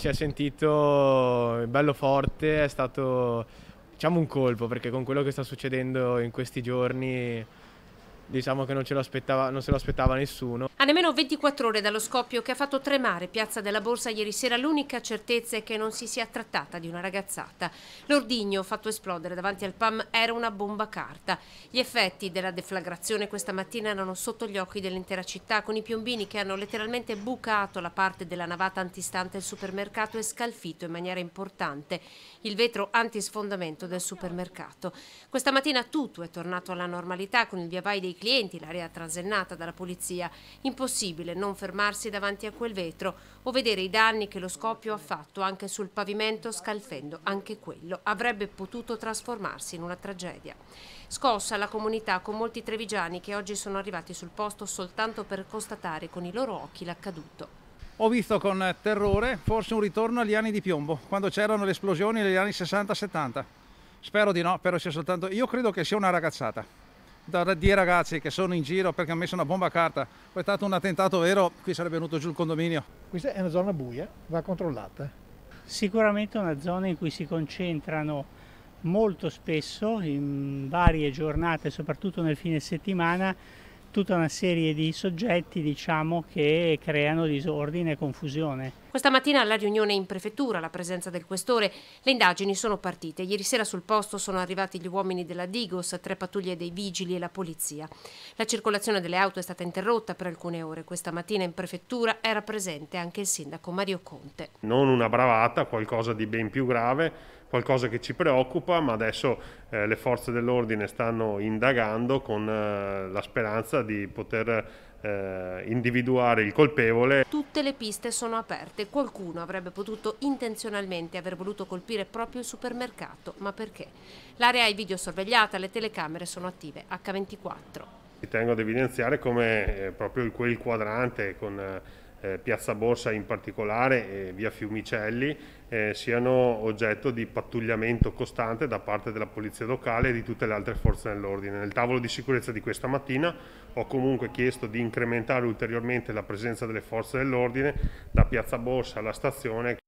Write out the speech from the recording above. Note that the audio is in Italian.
si è sentito bello forte, è stato diciamo un colpo perché con quello che sta succedendo in questi giorni diciamo che non, non, se lo aspettava nessuno. A nemmeno 24 ore dallo scoppio che ha fatto tremare Piazza della Borsa ieri sera, l'unica certezza è che non si sia trattata di una ragazzata. L'ordigno fatto esplodere davanti al PAM era una bomba carta. Gli effetti della deflagrazione questa mattina erano sotto gli occhi dell'intera città, con i piombini che hanno letteralmente bucato la parte della navata antistante del supermercato e scalfito in maniera importante il vetro antisfondamento del supermercato. Questa mattina tutto è tornato alla normalità con il via vai dei clienti l'area trasennata dalla polizia. Impossibile non fermarsi davanti a quel vetro o vedere i danni che lo scoppio ha fatto anche sul pavimento scalfendo. Anche quello avrebbe potuto trasformarsi in una tragedia. Scossa la comunità con molti trevigiani che oggi sono arrivati sul posto soltanto per constatare con i loro occhi l'accaduto. Ho visto con terrore forse un ritorno agli anni di piombo, quando c'erano le esplosioni negli anni 60-70. Spero di no, però sia soltanto... Io credo che sia una ragazzata da, di ragazzi che sono in giro perché hanno messo una bomba a carta, poi è stato un attentato vero, qui sarebbe venuto giù il condominio. Questa è una zona buia, va controllata. Sicuramente una zona in cui si concentrano molto spesso, in varie giornate, soprattutto nel fine settimana, tutta una serie di soggetti diciamo, che creano disordine e confusione. Questa mattina alla riunione in prefettura, alla presenza del questore, le indagini sono partite. Ieri sera sul posto sono arrivati gli uomini della Digos, tre pattuglie dei vigili e la polizia. La circolazione delle auto è stata interrotta per alcune ore. Questa mattina in prefettura era presente anche il sindaco Mario Conte. Non una bravata, qualcosa di ben più grave, qualcosa che ci preoccupa, ma adesso eh, le forze dell'ordine stanno indagando con eh, la speranza di poter eh, individuare il colpevole. Tutte le piste sono aperte, qualcuno avrebbe potuto intenzionalmente aver voluto colpire proprio il supermercato, ma perché? L'area è videosorvegliata, le telecamere sono attive H24. Tengo ad evidenziare come eh, proprio quel quadrante con eh, eh, Piazza Borsa in particolare e via Fiumicelli eh, siano oggetto di pattugliamento costante da parte della Polizia Locale e di tutte le altre forze dell'ordine. Nel tavolo di sicurezza di questa mattina ho comunque chiesto di incrementare ulteriormente la presenza delle forze dell'ordine da Piazza Borsa alla stazione